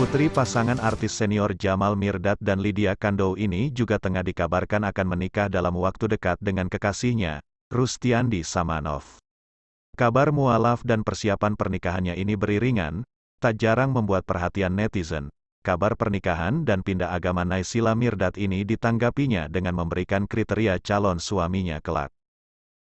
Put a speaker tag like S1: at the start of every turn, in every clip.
S1: Putri pasangan artis senior Jamal Mirdad dan Lydia Kandow ini juga tengah dikabarkan akan menikah dalam waktu dekat dengan kekasihnya, Rustiandi Samanov. Kabar mualaf dan persiapan pernikahannya ini beriringan, tak jarang membuat perhatian netizen. Kabar pernikahan dan pindah agama Naisila Mirdad ini ditanggapinya dengan memberikan kriteria calon suaminya kelak.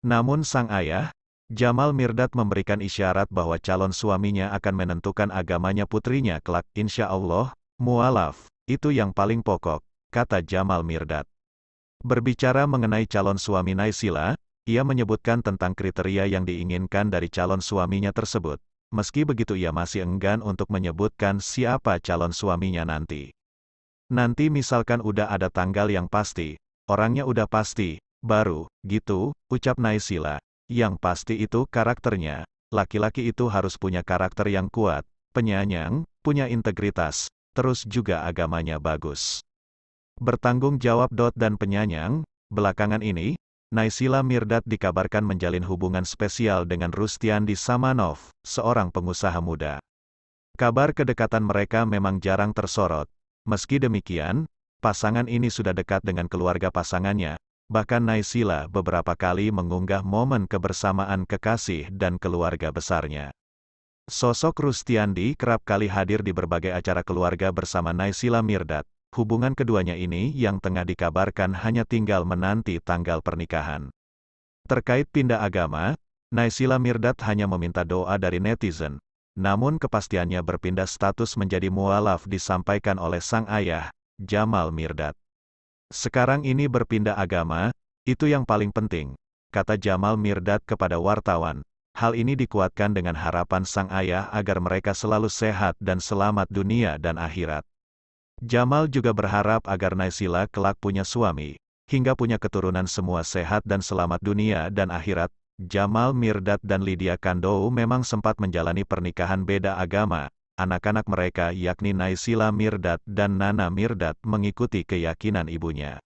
S1: Namun sang ayah, Jamal Mirdad memberikan isyarat bahwa calon suaminya akan menentukan agamanya putrinya kelak, insya Allah, mualaf, itu yang paling pokok, kata Jamal Mirdad. Berbicara mengenai calon suami Naisila, ia menyebutkan tentang kriteria yang diinginkan dari calon suaminya tersebut, meski begitu ia masih enggan untuk menyebutkan siapa calon suaminya nanti. Nanti misalkan udah ada tanggal yang pasti, orangnya udah pasti, baru, gitu, ucap Naisila. Yang pasti itu karakternya. Laki-laki itu harus punya karakter yang kuat, penyanyang, punya integritas, terus juga agamanya bagus. Bertanggung jawab Dot dan penyanyang, belakangan ini, Naisila Mirdad dikabarkan menjalin hubungan spesial dengan Rustian di Samanov, seorang pengusaha muda. Kabar kedekatan mereka memang jarang tersorot. Meski demikian, pasangan ini sudah dekat dengan keluarga pasangannya, bahkan Naisila beberapa kali mengunggah momen kebersamaan kekasih dan keluarga besarnya. Sosok Rustiandi kerap kali hadir di berbagai acara keluarga bersama Naisila Mirdad. Hubungan keduanya ini yang tengah dikabarkan hanya tinggal menanti tanggal pernikahan. Terkait pindah agama, Naisila Mirdad hanya meminta doa dari netizen, namun kepastiannya berpindah status menjadi mualaf disampaikan oleh sang ayah, Jamal Mirdad. Sekarang ini berpindah agama, itu yang paling penting, kata Jamal Mirdad kepada wartawan. Hal ini dikuatkan dengan harapan sang ayah agar mereka selalu sehat dan selamat dunia dan akhirat. Jamal juga berharap agar Naisila kelak punya suami, hingga punya keturunan semua sehat dan selamat dunia dan akhirat. Jamal Mirdad dan Lydia Kandou memang sempat menjalani pernikahan beda agama, anak-anak mereka yakni Naisila Mirdad dan Nana Mirdad mengikuti keyakinan ibunya.